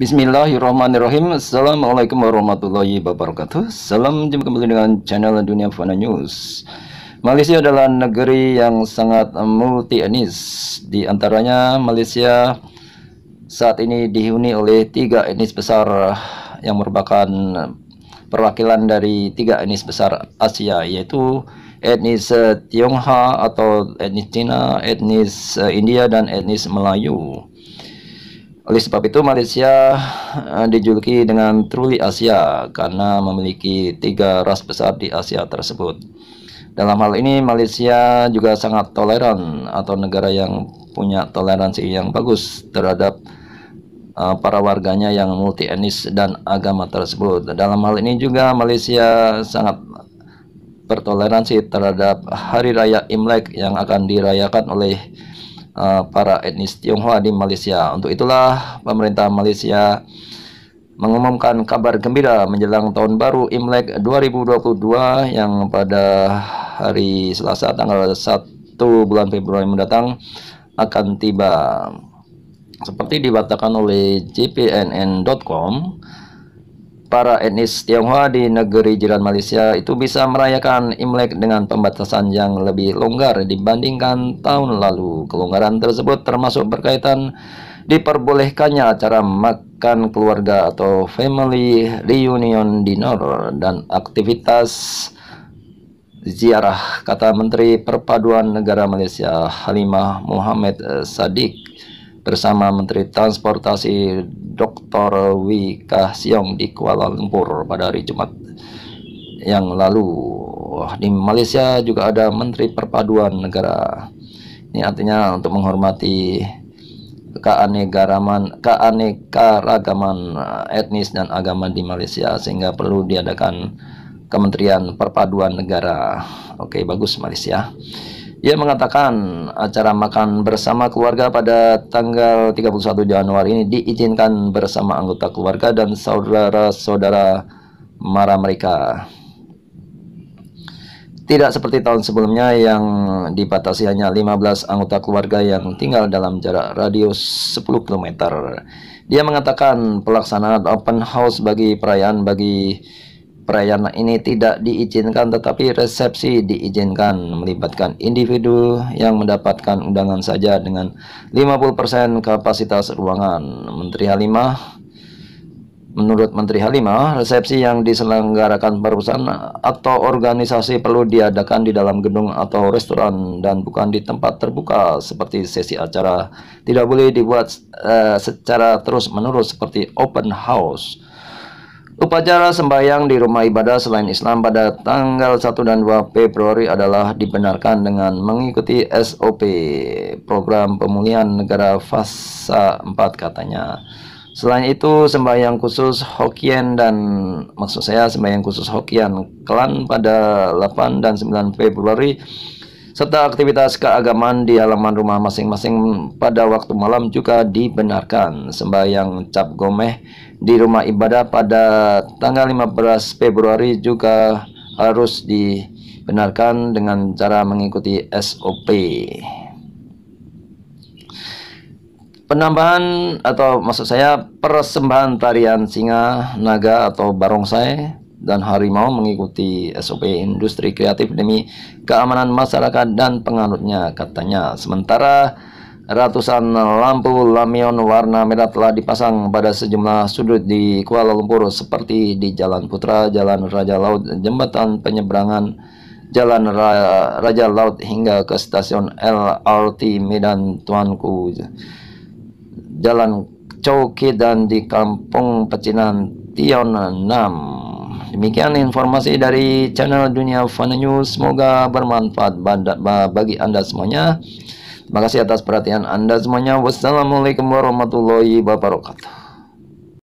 Bismillahirrahmanirrahim Assalamualaikum warahmatullahi wabarakatuh Salam jumpa kembali dengan channel Dunia Fana News Malaysia adalah negeri yang sangat multi etnis Di antaranya Malaysia saat ini dihuni oleh tiga etnis besar Yang merupakan perwakilan dari tiga etnis besar Asia Yaitu etnis eh, Tionghoa atau etnis Cina, etnis eh, India, dan etnis Melayu oleh sebab itu Malaysia eh, dijuluki dengan Truly Asia karena memiliki tiga ras besar di Asia tersebut. Dalam hal ini Malaysia juga sangat toleran atau negara yang punya toleransi yang bagus terhadap eh, para warganya yang multi etnis dan agama tersebut. Dalam hal ini juga Malaysia sangat bertoleransi terhadap hari raya Imlek yang akan dirayakan oleh Eh, para etnis Tionghoa di Malaysia. Untuk itulah pemerintah Malaysia mengumumkan kabar gembira menjelang tahun baru Imlek 2022 yang pada hari Selasa tanggal 1 bulan Februari mendatang akan tiba. Seperti diwartakan oleh jpnn.com, para etnis Tionghoa di negeri jiran Malaysia itu bisa merayakan Imlek dengan pembatasan yang lebih longgar dibandingkan tahun lalu. Kelonggaran tersebut termasuk berkaitan diperbolehkannya acara makan keluarga atau family reunion dinner dan aktivitas ziarah, kata Menteri Perpaduan Negara Malaysia Halimah Muhammad Sadiq bersama Menteri Transportasi Dr. Wika Siong di Kuala Lumpur pada hari Jumat yang lalu. Di Malaysia juga ada Menteri Perpaduan Negara. Ini artinya untuk menghormati keanekaragaman, keanekaragaman eh, etnis dan agama di Malaysia sehingga perlu diadakan Kementerian Perpaduan Negara. Oke, bagus Malaysia. Ia mengatakan acara makan bersama keluarga pada tanggal 31 Januari ini diizinkan bersama anggota keluarga dan saudara-saudara mara mereka. Tidak seperti tahun sebelumnya yang dibatasi hanya 15 anggota keluarga yang tinggal dalam jarak radius 10 km. Dia mengatakan pelaksanaan open house bagi perayaan bagi perayaan ini tidak diizinkan tetapi resepsi diizinkan melibatkan individu yang mendapatkan undangan saja dengan 50% kapasitas ruangan. Menteri Halimah Menurut Menteri Halimah, resepsi yang diselenggarakan perusahaan atau organisasi perlu diadakan di dalam gedung atau restoran dan bukan di tempat terbuka seperti sesi acara. Tidak boleh dibuat uh, secara terus-menerus seperti open house Upacara sembahyang di rumah ibadah selain Islam pada tanggal 1 dan 2 Februari adalah dibenarkan dengan mengikuti SOP program pemulihan negara Fasa 4 katanya. Selain itu, sembahyang khusus Hokkien dan maksud saya sembahyang khusus Hokkien Klan pada 8 dan 9 Februari serta aktivitas keagamaan di halaman rumah masing-masing pada waktu malam juga dibenarkan. Sembahyang cap gomeh di rumah ibadah pada tanggal 15 Februari juga harus dibenarkan dengan cara mengikuti SOP penambahan atau maksud saya persembahan tarian singa, naga atau barongsai dan harimau mengikuti SOP industri kreatif demi keamanan masyarakat dan penganutnya katanya. Sementara Ratusan lampu lamion warna merah telah dipasang pada sejumlah sudut di Kuala Lumpur seperti di Jalan Putra, Jalan Raja Laut, Jembatan Penyeberangan, Jalan Raja Laut hingga ke stasiun LRT Medan Tuanku, Jalan Coki dan di Kampung Pecinan Tion 6. Demikian informasi dari channel Dunia Fun News. Semoga bermanfaat bagi Anda semuanya. Terima kasih atas perhatian Anda semuanya. Wassalamualaikum warahmatullahi wabarakatuh.